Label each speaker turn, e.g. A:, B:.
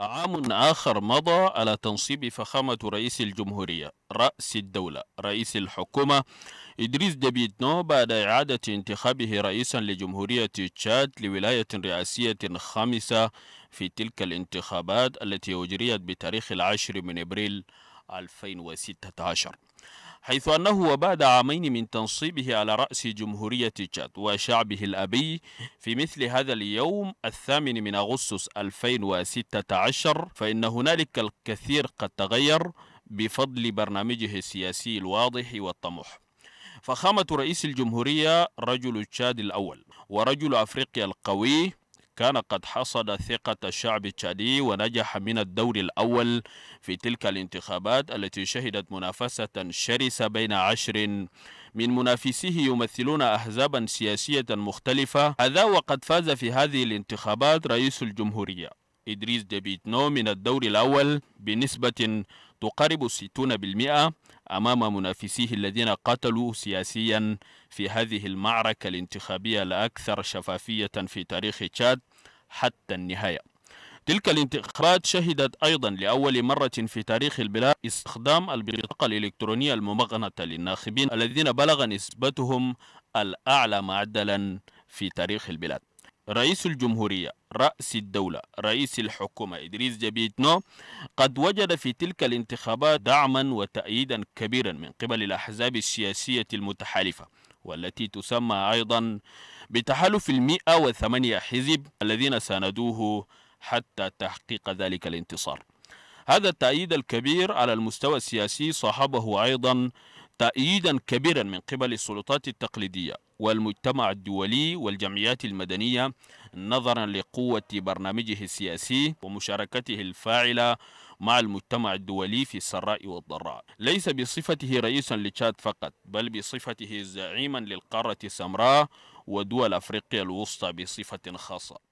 A: عام آخر مضى على تنصيب فخامة رئيس الجمهورية رأس الدولة رئيس الحكومة إدريس دبيتنو بعد إعادة انتخابه رئيسا لجمهورية تشاد لولاية رئاسية خامسة في تلك الانتخابات التي أجريت بتاريخ العاشر من إبريل 2016 حيث أنه وبعد عامين من تنصيبه على رأس جمهورية تشاد وشعبه الأبي في مثل هذا اليوم الثامن من أغسطس 2016 فإن هنالك الكثير قد تغير بفضل برنامجه السياسي الواضح والطموح فخامة رئيس الجمهورية رجل تشاد الأول ورجل أفريقيا القوي كان قد حصد ثقة الشعب التشادي ونجح من الدور الأول في تلك الانتخابات التي شهدت منافسة شرسة بين عشر من منافسيه يمثلون أحزابا سياسية مختلفة هذا وقد فاز في هذه الانتخابات رئيس الجمهورية إدريس ديبيتنو من الدور الأول بنسبة تقارب 60% أمام منافسيه الذين قتلوا سياسيا في هذه المعركة الانتخابية الأكثر شفافية في تاريخ تشاد حتى النهاية تلك الانتخابات شهدت أيضا لأول مرة في تاريخ البلاد استخدام البطاقة الإلكترونية الممغنة للناخبين الذين بلغ نسبتهم الأعلى معدلا في تاريخ البلاد رئيس الجمهورية رأس الدولة رئيس الحكومة إدريس جبيتنو قد وجد في تلك الانتخابات دعما وتأييدا كبيرا من قبل الأحزاب السياسية المتحالفة والتي تسمى أيضا بتحالف المئة وثمانية حزب الذين ساندوه حتى تحقيق ذلك الانتصار هذا التأييد الكبير على المستوى السياسي صاحبه أيضا تأييدا كبيرا من قبل السلطات التقليدية والمجتمع الدولي والجمعيات المدنية نظرا لقوة برنامجه السياسي ومشاركته الفاعلة مع المجتمع الدولي في السراء والضراء ليس بصفته رئيسا لتشاد فقط بل بصفته زعيما للقارة السمراء ودول أفريقيا الوسطى بصفة خاصة